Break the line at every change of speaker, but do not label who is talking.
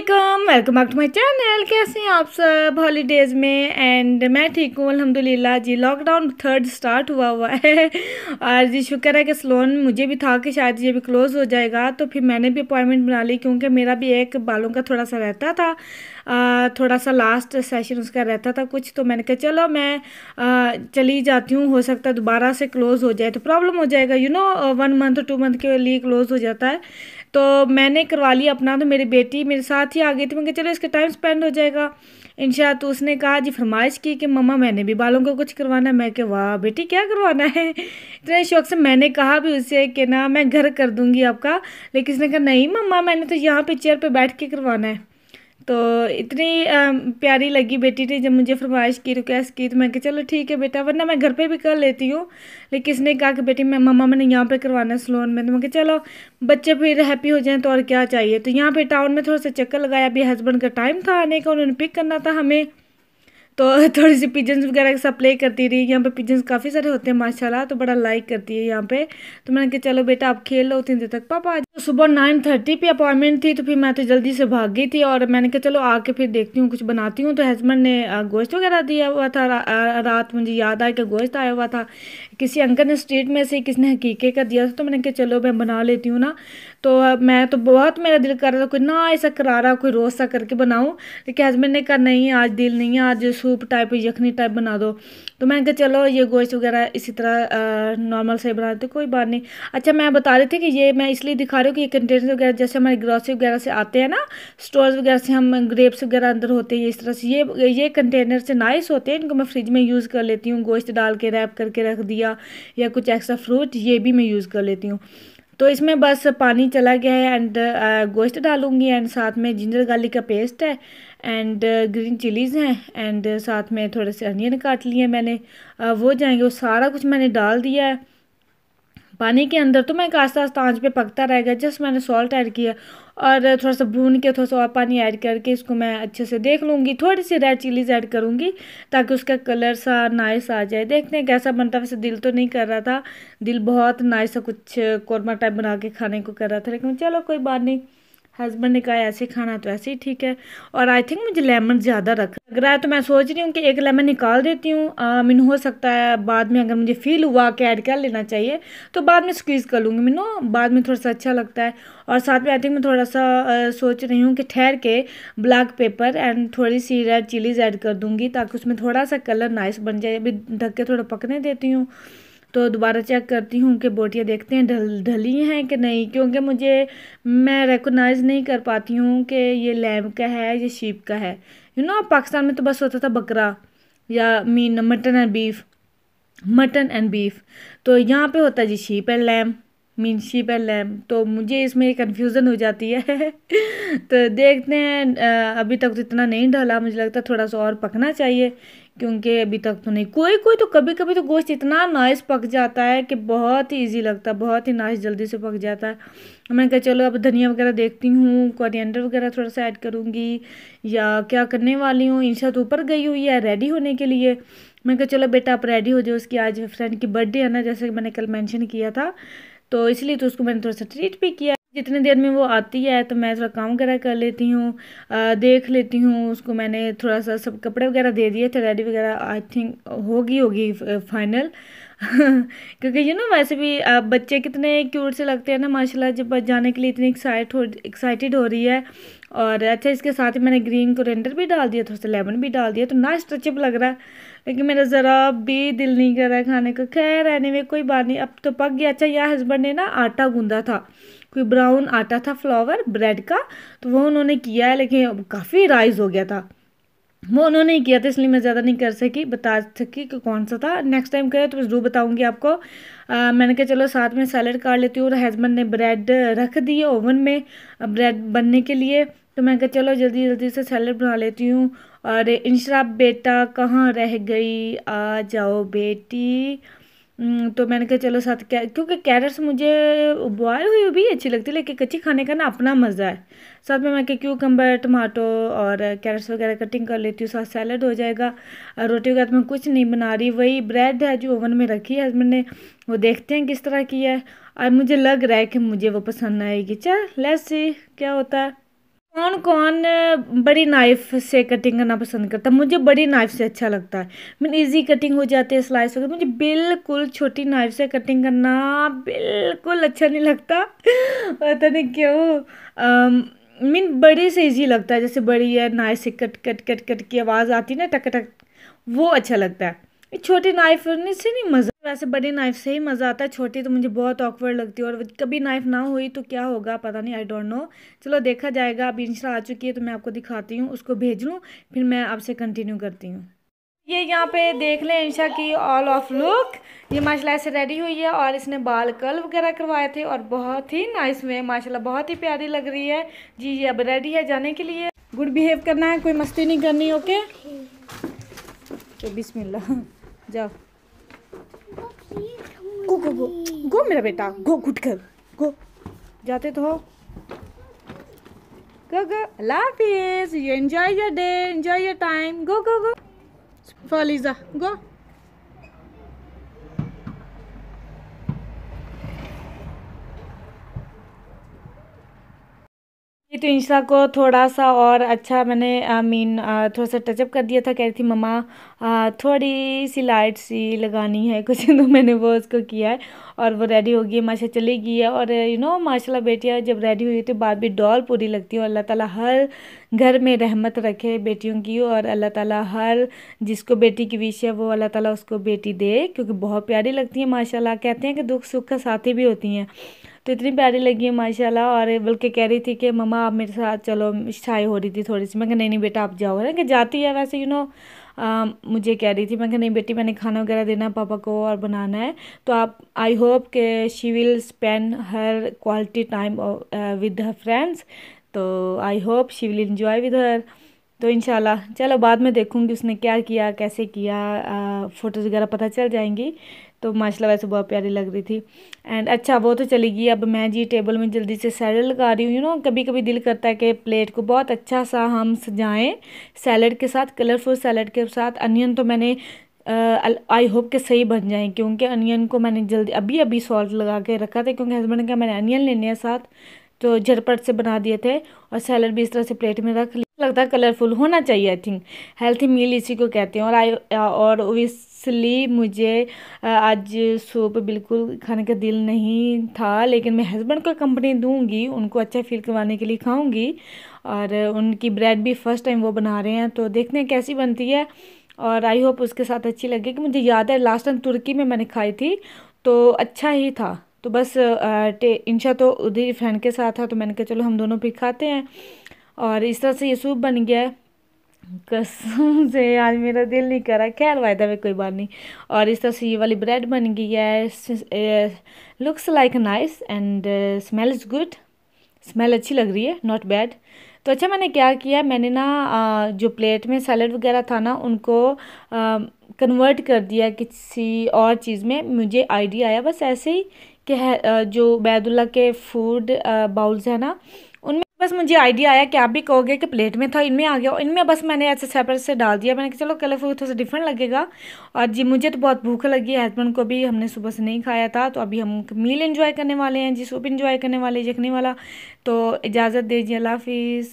Aslam welcome back to my channel कैसे हैं आप सब हॉलीडेज़ में एंड मैं ठीक हूँ अलहमदिल्ला जी लॉकडाउन थर्ड स्टार्ट हुआ हुआ है और जी शुक्र है कि सलोन मुझे भी था कि शायद ये भी क्लोज़ हो जाएगा तो फिर मैंने भी अपॉइंटमेंट बना ली क्योंकि मेरा भी एक बालों का थोड़ा सा रहता था थोड़ा सा लास्ट सेशन उसका रहता था कुछ तो मैंने कहा चलो मैं चली जाती हूँ हो सकता है दोबारा से क्लोज़ हो जाए तो प्रॉब्लम हो जाएगा you know one month two month के लिए क्लोज़ हो जाता है तो मैंने करवा लिया अपना तो मेरी बेटी मेरे साथ ही आ गई थी मैं चलो इसका टाइम स्पेंड हो जाएगा इन तो उसने कहा जी फरमाइश की कि मम्मा मैंने भी बालों को कुछ करवाना है मैं कि वाह बेटी क्या करवाना है इतने शौक से मैंने कहा भी उससे कि ना मैं घर कर दूँगी आपका लेकिन उसने कहा नहीं मम्मा मैंने तो यहाँ पर चेयर पर बैठ के करवाना है तो इतनी प्यारी लगी बेटी ने जब मुझे फरमाइश की रिक्वेस्ट तो की तो मैं कहा चलो ठीक है बेटा वरना मैं घर पे भी कर लेती हूँ लेकिन इसने कहा कि बेटी मैं मम्मा मैंने यहाँ पे करवाना है सलोन में तो मैं कहा चलो बच्चे फिर हैप्पी हो जाएं तो और क्या चाहिए तो यहाँ पे टाउन में थोड़ा सा चक्कर लगाया अभी हस्बैंड का टाइम था आने का उन्होंने पिक करना था हमें तो थोड़ी सी पिजन्स वगैरह के साथ प्ले करती रही यहाँ पे पिजन्स काफ़ी सारे होते हैं माशाल्लाह तो बड़ा लाइक करती है यहाँ पे तो मैंने कहा चलो बेटा आप खेल लो उतनी देर तक पापा तो सुबह नाइन थर्टी पे अपॉइंटमेंट थी तो फिर मैं तो जल्दी से भाग गई थी और मैंने कहा चलो आके फिर देखती हूँ कुछ बनाती हूँ तो हस्बैंड ने गोश्त वगैरह दिया हुआ था रा, रात मुझे याद आया कि गोश्त आया हुआ था किसी अंकल ने स्ट्रीट में से किसी ने हकीके का दिया था तो मैंने कहा चलो मैं बना लेती हूँ ना तो मैं तो बहुत मेरा दिल कर रहा था कोई ना ऐसा करारा कोई रोज सा करके बनाऊँ लेकिन हस्बैंड ने कहा नहीं आज दिल नहीं है आज सूप टाइप यखनी टाइप बना दो तो मैंने कहा चलो ये गोश्त वगैरह इसी तरह नॉर्मल से बनाते कोई बात नहीं अच्छा मैं बता रही थी कि ये मैं इसलिए दिखा रही हूँ कि ये कंटेनर वगैरह जैसे हमारे ग्रॉसरी वगैरह से आते हैं ना स्टोर्स वगैरह से हम ग्रेप्स वगैरह अंदर होते हैं इस तरह से ये ये कंटेनर से नाइस होते हैं इनको मैं फ्रिज में यूज़ कर लेती हूँ गोश्त डाल के रैप करके रख दिया या कुछ एक्स्ट्रा फ्रूट ये भी मैं यूज़ कर लेती हूँ तो इसमें बस पानी चला गया है एंड गोश्त डालूंगी एंड साथ में जिंजर गार्लिक का पेस्ट है एंड ग्रीन चिलीज़ हैं एंड uh, साथ में थोड़े से अनियन काट लिए मैंने वो जाएंगे वो सारा कुछ मैंने डाल दिया है पानी के अंदर तो मैं आस्ता आस्ता आँच पर पकता रहेगा जस्ट मैंने सॉल्ट ऐड किया और uh, थोड़ा सा भून के थोड़ा सा और पानी ऐड करके इसको मैं अच्छे से देख लूँगी थोड़ी सी रेड चिलीज़ ऐड करूँगी ताकि उसका कलर सा नाइस आ जाए देखते हैं कैसा बनता वैसे दिल तो नहीं कर रहा था दिल बहुत नाइस कुछ कौरमा टाइप बना के खाने को कर रहा था लेकिन चलो कोई बात नहीं हस्बैंड ने कहा ऐसे खाना तो ऐसे ही ठीक है और आई थिंक मुझे लेमन ज़्यादा रख लग रहा है तो मैं सोच रही हूँ कि एक लेमन निकाल देती हूँ मीनू हो सकता है बाद में अगर मुझे फील हुआ कि ऐड कर लेना चाहिए तो बाद में स्क्वीज़ कर लूँगी मीनू बाद में थोड़ा सा अच्छा लगता है और साथ में आई थिंक मैं थोड़ा सा आ, सोच रही हूँ कि ठहर के ब्लैक पेपर एंड थोड़ी सी रेड चिलीज़ ऐड कर दूँगी ताकि उसमें थोड़ा सा कलर नाइस बन जाए अभी ढक के थोड़ा पकने देती हूँ तो दोबारा चेक करती हूँ कि बोटियाँ देखते हैं ढल ढली हैं कि नहीं क्योंकि मुझे मैं रिकोगनाइज़ नहीं कर पाती हूँ कि ये लैम का है ये शीप का है यू नो पाकिस्तान में तो बस होता था बकरा या mean mutton and beef mutton and beef तो यहाँ पे होता है जी sheep and lamb municipal lab तो मुझे इसमें कन्फ्यूज़न हो जाती है तो देखते हैं अभी तक तो इतना नहीं डाला मुझे लगता थोड़ा सा और पकना चाहिए क्योंकि अभी तक तो नहीं कोई कोई तो कभी कभी तो गोश्त इतना नाइस पक जाता है कि बहुत ही इजी लगता है बहुत ही नाइस जल्दी से पक जाता है मैंने कहा चलो अब धनिया वगैरह देखती हूँ कोरिएंडर वगैरह थोड़ा सा ऐड करूँगी या क्या करने वाली हूँ इंशा तो ऊपर गई हुई है रेडी होने के लिए मैं कहा चलो बेटा आप रेडी हो जाओ उसकी आज फ्रेंड की बर्थडे है ना जैसे मैंने कल मैंशन किया था तो इसलिए तो उसको मैंने थोड़ा सा ट्रीट भी किया जितने देर में वो आती है तो मैं थोड़ा काम वगैरह कर लेती हूँ देख लेती हूँ उसको मैंने थोड़ा सा सब कपड़े वगैरह दे दिए थे तो रेडी वगैरह आई थिंक होगी होगी फाइनल क्योंकि यू नो वैसे भी आप बच्चे कितने क्यूट से लगते हैं ना माशाल्लाह जब जाने के लिए इतनी एक्साइट हो एक्साइटेड हो रही है और अच्छा इसके साथ ही मैंने ग्रीन कोरेंडर भी डाल दिया थोड़ा सा लेमन भी डाल दिया तो ना स्ट्रेचेब लग रहा है लेकिन मेरा ज़रा भी दिल नहीं कर रहा है खाने का खैर रहने में कोई बात नहीं अब तो पक गया अच्छा यहाँ हस्बैंड ने ना आटा गूंदा था कोई ब्राउन आटा था फ्लावर ब्रेड का तो वो उन्होंने किया है लेकिन काफ़ी राइज हो गया था वो उन्होंने ही किया था इसलिए मैं ज़्यादा नहीं कर सकी बता सकी कि कौन सा था नेक्स्ट टाइम करें तो मैं ज़रूर बताऊँगी आपको आ, मैंने कहा चलो साथ में सैलड काट लेती हूँ और हस्बैंड ने ब्रेड रख दिए ओवन में ब्रेड बनने के लिए तो मैंने कहा चलो जल्दी जल्दी से सैलड बना लेती हूँ और इंशरा बेटा कहाँ रह गई आ जाओ बेटी हम्म, तो मैंने कहा चलो साथ क्या क्योंकि कैरेट्स मुझे बॉयल हुई भी अच्छी लगती है लेकिन कच्ची खाने का ना अपना मज़ा है साथ में मैं कम्बर टमाटो और कैरेट्स वगैरह कटिंग कर लेती हूँ साथ सैलड हो जाएगा रोटी वगैरह तो मैं कुछ नहीं बना रही वही ब्रेड है जो ओवन में रखी है हस्बैंड ने वो देखते हैं किस तरह की है और मुझे लग रहा है कि मुझे वो पसंद आएगी चल लेट्स सी क्या होता है कौन कौन बड़ी नाइफ से कटिंग करना पसंद करता मुझे बड़ी नाइफ से अच्छा लगता है मीन इजी कटिंग हो जाती है स्लाइस वगैरह मुझे बिल्कुल छोटी नाइफ से कटिंग करना बिल्कुल अच्छा नहीं लगता पता नहीं क्यों मीन बड़े से इजी लगता है जैसे बड़ी है नाइफ से कट कट कट कट की आवाज़ आती है ना टक टक वो अच्छा लगता है छोटे नाइफ से नहीं मज़ा वैसे बड़े नाइफ से ही मज़ा आता है छोटी तो मुझे बहुत ऑकवर्ड लगती है और कभी नाइफ ना हुई तो क्या होगा पता नहीं आई डोंट नो चलो देखा जाएगा अभी इंशा आ चुकी है तो मैं आपको दिखाती हूँ उसको भेज लूँ फिर मैं आपसे कंटिन्यू करती हूँ ये यहाँ पे देख लें इंशा की ऑल ऑफ लुक ये माशाल्लाह ऐसे रेडी हुई है और इसने बाल कल वगैरह करवाए थे और बहुत ही नाइस में माशाल्लाह बहुत ही प्यारी लग रही है जी ये अब रेडी है जाने के लिए गुड बिहेव करना है कोई मस्ती नहीं करनी ओके तो बिस्मिल्लाह जाओ गो गो गो गो मेरा बेटा गो घुट कर गो जाते तो हो गो गो लाफिज you enjoy your day enjoy your time go go go फलीजा गो तो इंशा को थोड़ा सा और अच्छा मैंने आई मीन थोड़ा सा टचअप कर दिया था कह रही थी मम्मा थोड़ी सी लाइट सी लगानी है कुछ तो मैंने वो उसको किया है और वो रेडी हो गई है माशा चली गई है और यू नो माशाल्लाह बेटियाँ जब रेडी हुई तो बाद भी डॉल पूरी लगती है अल्लाह ताला हर घर में रहमत रखे बेटियों की और अल्लाह ताला हर जिसको बेटी की विश है वो अल्लाह ताला उसको बेटी दे क्योंकि बहुत प्यारी लगती है माशाल्लाह कहते हैं कि दुख सुख का साथी भी होती हैं तो इतनी प्यारी लगी है माशाल्लाह और बल्कि कह रही थी कि मम्मा आप मेरे साथ चलो छाई हो रही थी थोड़ी सी मैं कह नहीं नहीं बेटा आप जाओ ना कि जाती है वैसे यू नो आ, मुझे कह रही थी मैं कह नहीं बेटी मैंने खाना वगैरह देना है पापा को और बनाना है तो आप आई होप के she will spend her quality time with her friends तो I hope she will enjoy with her तो इन चलो बाद में देखूँगी उसने क्या किया कैसे किया फ़ोटोज़ वगैरह पता चल जाएंगी तो माशाल्लाह वैसे बहुत प्यारी लग रही थी एंड अच्छा वो तो चली गई अब मैं जी टेबल में जल्दी से सैलड लगा रही हूँ यू नो कभी कभी दिल करता है कि प्लेट को बहुत अच्छा सा हम सजाएं सैलड के साथ कलरफुल सैलड के साथ अनियन तो मैंने आई होप के सही बन जाए क्योंकि अनियन को मैंने जल्दी अभी अभी सॉल्ट लगा के रखा था क्योंकि हस्बैंड का मैंने अनियन लेने साथ तो झटपट से बना दिए थे और सैलड भी इस तरह से प्लेट में रख लिया लगता है कलरफुल होना चाहिए आई थिंक हेल्थी मील इसी को कहते हैं और आई और ओबियसली मुझे आज सूप बिल्कुल खाने का दिल नहीं था लेकिन मैं हस्बैंड को कंपनी दूंगी उनको अच्छा फील करवाने के लिए खाऊंगी और उनकी ब्रेड भी फर्स्ट टाइम वो बना रहे हैं तो देखते हैं कैसी बनती है और आई होप उसके साथ अच्छी कि मुझे याद है लास्ट टाइम तुर्की में मैंने खाई थी तो अच्छा ही था तो बस इंशा तो उधर फ्रेंड के साथ था तो मैंने कहा चलो हम दोनों भी खाते हैं और इस तरह से ये सूप बन गया है कसम से आज मेरा दिल नहीं कर रहा खैर वायदा में कोई बात नहीं और इस तरह से ये वाली ब्रेड बन गई है looks like nice and smell is good smell अच्छी लग रही है नॉट बैड तो अच्छा मैंने क्या किया मैंने ना जो प्लेट में सैलड वगैरह था ना उनको कन्वर्ट कर दिया किसी और चीज़ में मुझे आइडिया आया बस ऐसे ही कि जो बैदुल्ला के फूड बाउल्स हैं ना बस मुझे आइडिया आया कि आप भी कहोगे कि प्लेट में था इनमें आ गया और इनमें बस मैंने ऐसे सेपरेट से डाल दिया मैंने कहा चलो कलरफुल थोड़ा सा डिफरेंट लगेगा और जी मुझे तो बहुत भूख लगी है हस्बैंड को भी हमने सुबह से नहीं खाया था तो अभी हम मील इन्जॉय करने वाले हैं जी सूप इन्जॉय करने वाले यखनी वाला तो इजाज़त दीजिए अल्लाह हाफिज़